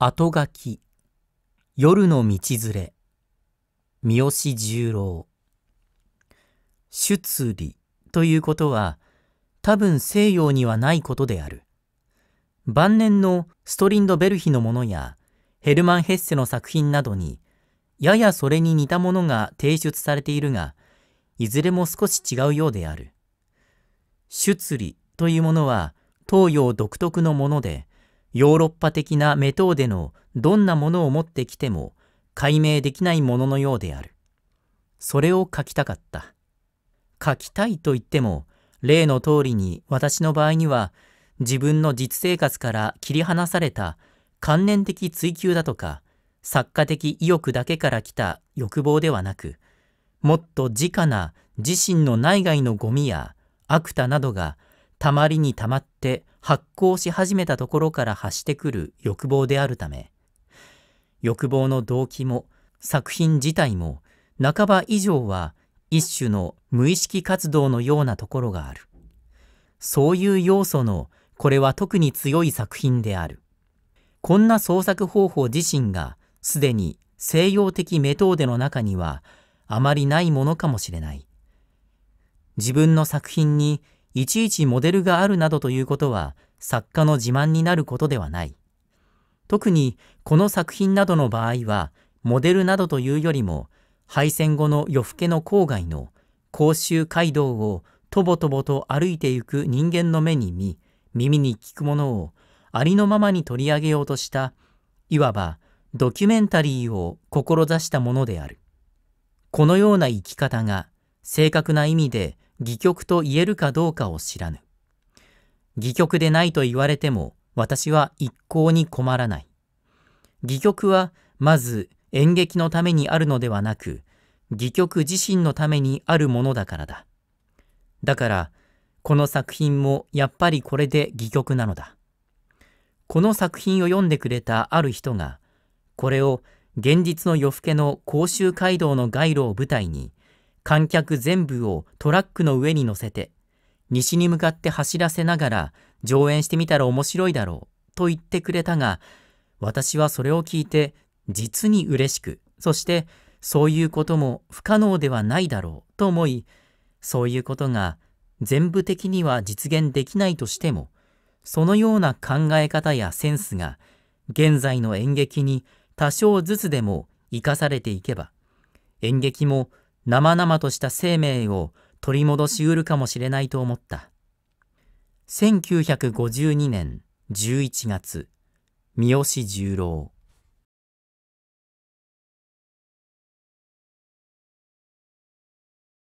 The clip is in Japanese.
後書き夜の道連れ三好十郎出利ということは多分西洋にはないことである晩年のストリンド・ベルヒのものやヘルマン・ヘッセの作品などにややそれに似たものが提出されているがいずれも少し違うようである出利というものは東洋独特のものでヨーロッパ的なメトーデのどんなものを持ってきても解明できないもののようである。それを書きたかった。書きたいと言っても、例の通りに私の場合には自分の実生活から切り離された観念的追求だとか作家的意欲だけから来た欲望ではなくもっと直な自身の内外のゴミや悪多などがたまりにたまって発酵し始めたところから発してくる欲望であるため欲望の動機も作品自体も半ば以上は一種の無意識活動のようなところがあるそういう要素のこれは特に強い作品であるこんな創作方法自身がすでに西洋的メトーデの中にはあまりないものかもしれない自分の作品にいちいちモデルがあるなどということは作家の自慢になることではない。特にこの作品などの場合はモデルなどというよりも敗戦後の夜更けの郊外の甲州街道をとぼとぼと歩いてゆく人間の目に見耳に聞くものをありのままに取り上げようとしたいわばドキュメンタリーを志したものであるこのような生き方が正確な意味で戯曲と言えるかどうかを知らぬ。戯曲でないと言われても私は一向に困らない。戯曲はまず演劇のためにあるのではなく、戯曲自身のためにあるものだからだ。だから、この作品もやっぱりこれで戯曲なのだ。この作品を読んでくれたある人が、これを現実の夜更けの甲州街道の街路を舞台に、観客全部をトラックの上に乗せて、西に向かって走らせながら上演してみたら面白いだろうと言ってくれたが、私はそれを聞いて実に嬉しく、そしてそういうことも不可能ではないだろうと思い、そういうことが全部的には実現できないとしても、そのような考え方やセンスが現在の演劇に多少ずつでも生かされていけば、演劇も生々とした生命を取り戻しうるかもしれないと思った。1952年11月、三好十郎。